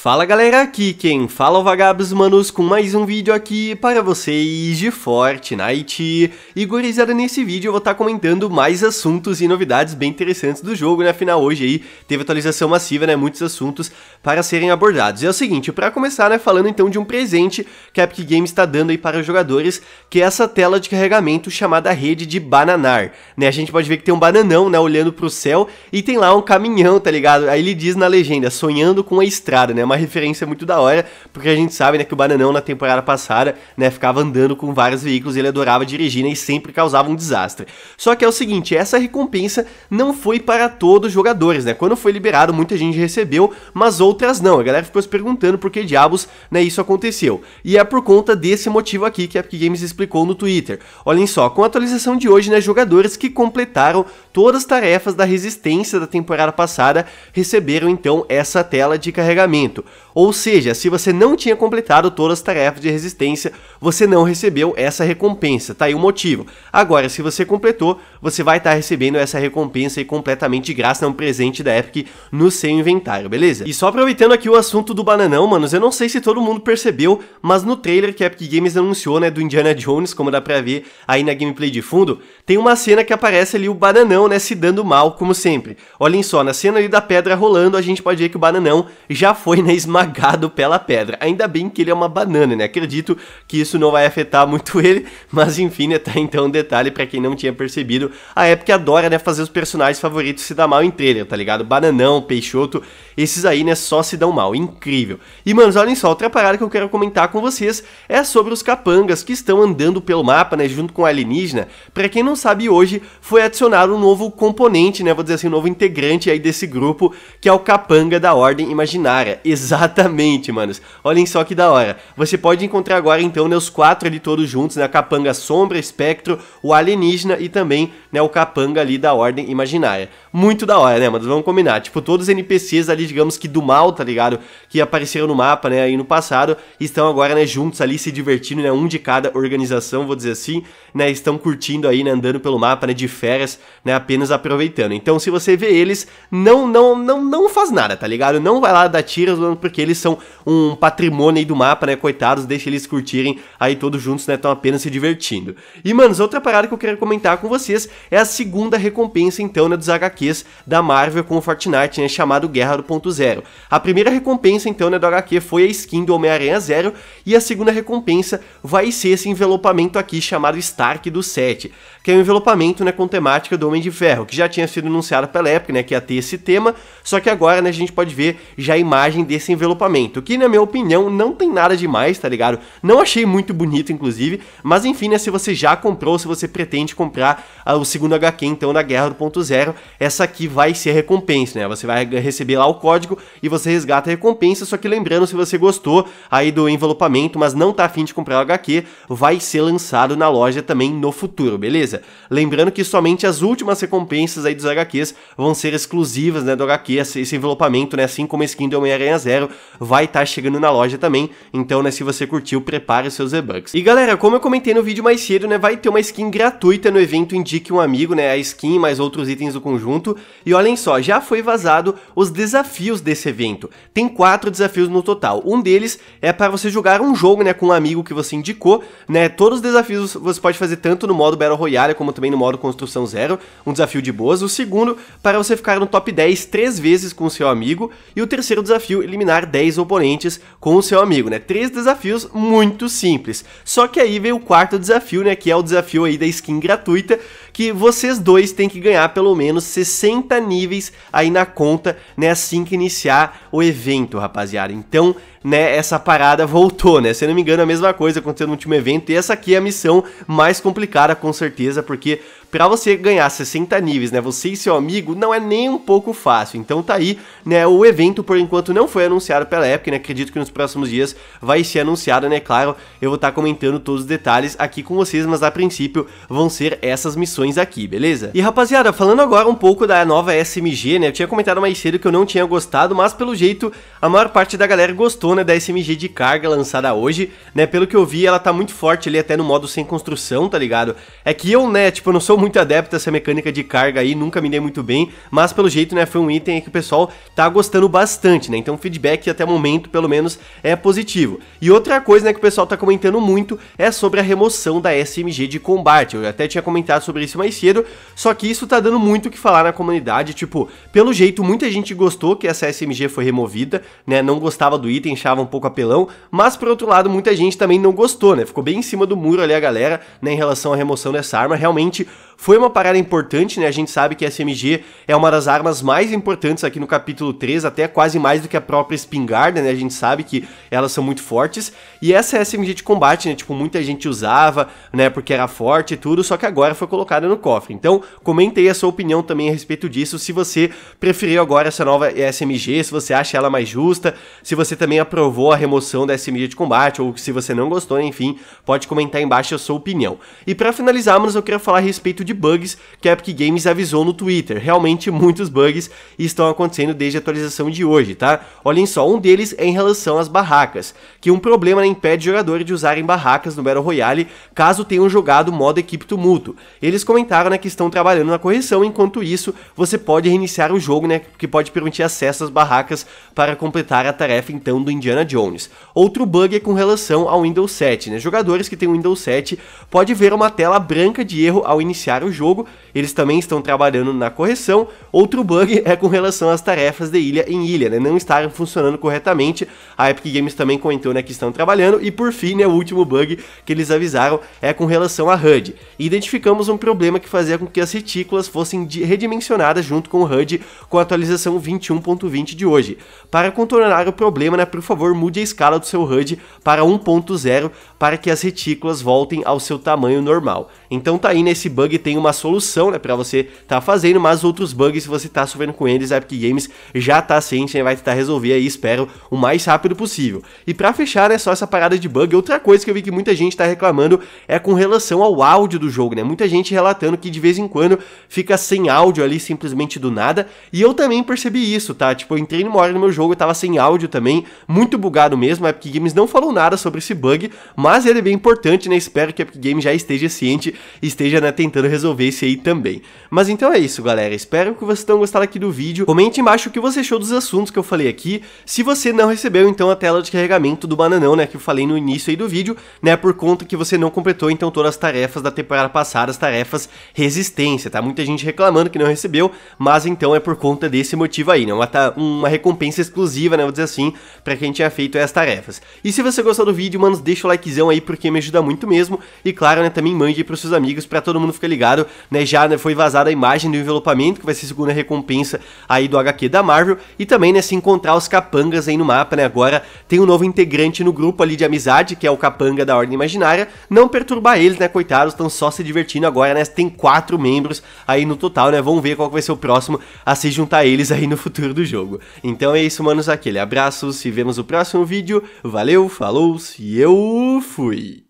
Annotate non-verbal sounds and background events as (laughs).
Fala galera, aqui quem fala é o Vagabos Manos com mais um vídeo aqui para vocês de Fortnite. E gurizada, nesse vídeo eu vou estar tá comentando mais assuntos e novidades bem interessantes do jogo, né? Afinal, hoje aí teve atualização massiva, né? Muitos assuntos para serem abordados. E é o seguinte, para começar, né? Falando então de um presente que a Epic Games está dando aí para os jogadores, que é essa tela de carregamento chamada rede de bananar, né? A gente pode ver que tem um bananão, né? Olhando para o céu e tem lá um caminhão, tá ligado? Aí ele diz na legenda, sonhando com a estrada, né? uma referência muito da hora, porque a gente sabe, né, que o Bananão na temporada passada, né, ficava andando com vários veículos, ele adorava dirigir, né, e sempre causava um desastre. Só que é o seguinte, essa recompensa não foi para todos os jogadores, né? Quando foi liberado, muita gente recebeu, mas outras não. A galera ficou se perguntando por que diabos, né, isso aconteceu. E é por conta desse motivo aqui que a Epic Games explicou no Twitter. Olhem só, com a atualização de hoje, né, jogadores que completaram todas as tarefas da resistência da temporada passada receberam então essa tela de carregamento muito. Ou seja, se você não tinha completado todas as tarefas de resistência, você não recebeu essa recompensa, tá aí o motivo. Agora, se você completou, você vai estar tá recebendo essa recompensa aí completamente de graça, é um presente da Epic no seu inventário, beleza? E só aproveitando aqui o assunto do bananão, manos, eu não sei se todo mundo percebeu, mas no trailer que a Epic Games anunciou, né, do Indiana Jones, como dá pra ver aí na gameplay de fundo, tem uma cena que aparece ali o bananão, né, se dando mal, como sempre. Olhem só, na cena ali da pedra rolando, a gente pode ver que o bananão já foi, né, esmagado esmagado pela pedra. Ainda bem que ele é uma banana, né? Acredito que isso não vai afetar muito (laughs) ele, mas enfim, né? Tá então um detalhe para quem não tinha percebido. A época adora, né? Fazer os personagens favoritos se dar mal em trailer, tá ligado? Bananão, Peixoto, esses aí, né? Só se dão mal. Incrível. E, manos, olhem só, outra parada que eu quero comentar com vocês é sobre os capangas que estão andando pelo mapa, né? Junto com o alienígena. Pra quem não sabe, hoje foi adicionado um novo componente, né? Vou dizer assim, um novo integrante aí desse grupo, que é o capanga da Ordem Imaginária. Exatamente Exatamente, manos. Olhem só que da hora. Você pode encontrar agora, então, né, os quatro ali todos juntos, né? A capanga sombra, espectro, o alienígena e também, né, o capanga ali da ordem imaginária. Muito da hora, né, manos? Vamos combinar. Tipo, todos os NPCs ali, digamos que do mal, tá ligado? Que apareceram no mapa, né, aí no passado, estão agora, né, juntos ali se divertindo, né? Um de cada organização, vou dizer assim, né? Estão curtindo aí, né, andando pelo mapa, né, de férias, né, apenas aproveitando. Então, se você vê eles, não, não, não, não faz nada, tá ligado? Não vai lá dar tiros, porque porque eles são um patrimônio aí do mapa, né? Coitados, deixa eles curtirem aí todos juntos, né? Estão apenas se divertindo. E, manos, outra parada que eu quero comentar com vocês é a segunda recompensa, então, né? Dos HQs da Marvel com o Fortnite, né? Chamado Guerra do Zero. A primeira recompensa, então, né? Do HQ foi a skin do Homem-Aranha Zero. E a segunda recompensa vai ser esse envelopamento aqui chamado Stark do 7, que é um envelopamento, né? Com temática do Homem de Ferro, que já tinha sido anunciado pela época, né? Que ia ter esse tema. Só que agora, né? A gente pode ver já a imagem desse envelopamento envelopamento, que na minha opinião não tem nada demais, tá ligado? Não achei muito bonito, inclusive, mas enfim, né, se você já comprou, se você pretende comprar ah, o segundo HQ, então, da Guerra do Ponto Zero, essa aqui vai ser recompensa, né? Você vai receber lá o código e você resgata a recompensa, só que lembrando, se você gostou aí do envelopamento, mas não tá afim de comprar o HQ, vai ser lançado na loja também no futuro, beleza? Lembrando que somente as últimas recompensas aí dos HQs vão ser exclusivas, né, do HQ, esse envelopamento, né, assim como a skin do Homem-Aranha Zero, vai estar tá chegando na loja também. Então, né, se você curtiu, prepare seus e-bucks. E galera, como eu comentei no vídeo mais cedo, né, vai ter uma skin gratuita no evento Indique um Amigo, né, a skin mais outros itens do conjunto. E olhem só, já foi vazado os desafios desse evento. Tem quatro desafios no total. Um deles é para você jogar um jogo, né, com um amigo que você indicou, né? Todos os desafios você pode fazer tanto no modo Battle Royale como também no modo Construção Zero, um desafio de boas. O segundo, para você ficar no top 10 três vezes com seu amigo. E o terceiro desafio, eliminar 10 oponentes com o seu amigo, né? Três desafios muito simples. Só que aí vem o quarto desafio, né? Que é o desafio aí da skin gratuita, que vocês dois têm que ganhar pelo menos 60 níveis aí na conta, né? Assim que iniciar o evento, rapaziada. Então, né, essa parada voltou, né? Se não me engano, a mesma coisa aconteceu no último evento. E essa aqui é a missão mais complicada, com certeza, porque para você ganhar 60 níveis, né, você e seu amigo, não é nem um pouco fácil. Então tá aí, né, o evento por enquanto não foi anunciado pela Epic, né, acredito que nos próximos dias vai ser anunciado, né, claro. Eu vou estar tá comentando todos os detalhes aqui com vocês, mas a princípio vão ser essas missões aqui, beleza? E rapaziada, falando agora um pouco da nova SMG, né, eu tinha comentado mais cedo que eu não tinha gostado, mas pelo jeito a maior parte da galera gostou, né, da SMG de carga lançada hoje, né, pelo que eu vi ela tá muito forte ali até no modo sem construção, tá ligado? É que eu, né, tipo, eu não sou sou muito adepto a essa mecânica de carga aí, nunca me dei muito bem, mas pelo jeito, né, foi um item que o pessoal tá gostando bastante, né? Então o feedback até o momento, pelo menos, é positivo. E outra coisa, né, que o pessoal tá comentando muito é sobre a remoção da SMG de combate. Eu até tinha comentado sobre isso mais cedo, só que isso tá dando muito o que falar na comunidade, tipo, pelo jeito muita gente gostou que essa SMG foi removida, né? Não gostava do item, achava um pouco apelão, mas por outro lado, muita gente também não gostou, né? Ficou bem em cima do muro ali a galera, né, em relação à remoção dessa arma. Realmente foi uma parada importante, né? A gente sabe que a SMG é uma das armas mais importantes aqui no capítulo 3, até quase mais do que a própria espingarda, né? A gente sabe que elas são muito fortes. E essa é SMG de combate, né? Tipo, muita gente usava, né? Porque era forte e tudo, só que agora foi colocada no cofre. Então, comente aí a sua opinião também a respeito disso, se você preferiu agora essa nova SMG, se você acha ela mais justa, se você também aprovou a remoção da SMG de combate, ou se você não gostou, enfim, pode comentar embaixo a sua opinião. E para finalizarmos, eu quero falar a respeito de bugs que a Epic Games avisou no Twitter. Realmente muitos bugs estão acontecendo desde a atualização de hoje, tá? Olhem só, um deles é em relação às barracas, que um problema né, impede jogadores de usarem barracas no Battle Royale caso tenham jogado modo equipe tumulto. Eles comentaram né, que estão trabalhando na correção, enquanto isso você pode reiniciar o jogo, né, que pode permitir acesso às barracas para completar a tarefa então do Indiana Jones. Outro bug é com relação ao Windows 7, né? Jogadores que têm o Windows 7 pode ver uma tela branca de erro ao iniciar melhorar o jogo, eles também estão trabalhando na correção. Outro bug (laughs) é com relação às tarefas de ilha em ilha, né? Não estarem funcionando corretamente. A Epic Games também comentou né, que estão trabalhando. E por fim, né, o último bug que eles avisaram é com relação à HUD. Identificamos um problema que fazia com que as retículas fossem redimensionadas junto com o HUD com a atualização 21.20 de hoje. Para contornar o problema, né, por favor, mude a escala do seu HUD para 1.0 para que as retículas voltem ao seu tamanho normal. Então tá aí nesse né, bug tem uma solução, né, para você tá fazendo, mas outros bugs, se você tá sofrendo com eles, a Epic Games já tá ciente, e né, vai tentar resolver aí, espero, o mais rápido possível. E para fechar, né, só essa parada de bug, outra coisa que eu vi que muita gente tá reclamando é com relação ao áudio do jogo, né, muita gente relatando que de vez em quando fica sem áudio ali, simplesmente do nada, e eu também percebi isso, tá, tipo, eu entrei numa hora no meu jogo, eu tava sem áudio também, muito bugado mesmo, a Epic Games não falou nada sobre esse bug, mas ele é bem importante, né, espero que a Epic Games já esteja ciente, esteja, né, tentando resolver resolver esse aí também. Mas então é isso, galera. Espero que vocês tenham gostado aqui do vídeo. Comente embaixo o que você achou dos assuntos que eu falei aqui. Se você não recebeu, então, a tela de carregamento do Bananão, né, que eu falei no início aí do vídeo, né, por conta que você não completou, então, todas as tarefas da temporada passada, as tarefas resistência, tá? Muita gente reclamando que não recebeu, mas então é por conta desse motivo aí, né? Uma, uma recompensa exclusiva, né, vou dizer assim, pra quem tinha feito as tarefas. E se você gostou do vídeo, mano, deixa o likezão aí, porque me ajuda muito mesmo. E claro, né, também mande aí pros seus amigos, pra todo mundo ficar ligado né, já né, foi vazada a imagem do envelopamento, que vai ser a segunda recompensa aí do HQ da Marvel, e também, né, se encontrar os capangas aí no mapa, né, agora tem um novo integrante no grupo ali de amizade, que é o capanga da Ordem Imaginária, não perturbar eles, né, coitados, estão só se divertindo agora, né, tem quatro membros aí no total, né, vamos ver qual vai ser o próximo a se juntar eles aí no futuro do jogo. Então é isso, manos, aquele abraço, se vemos no próximo vídeo, valeu, falou, e eu fui!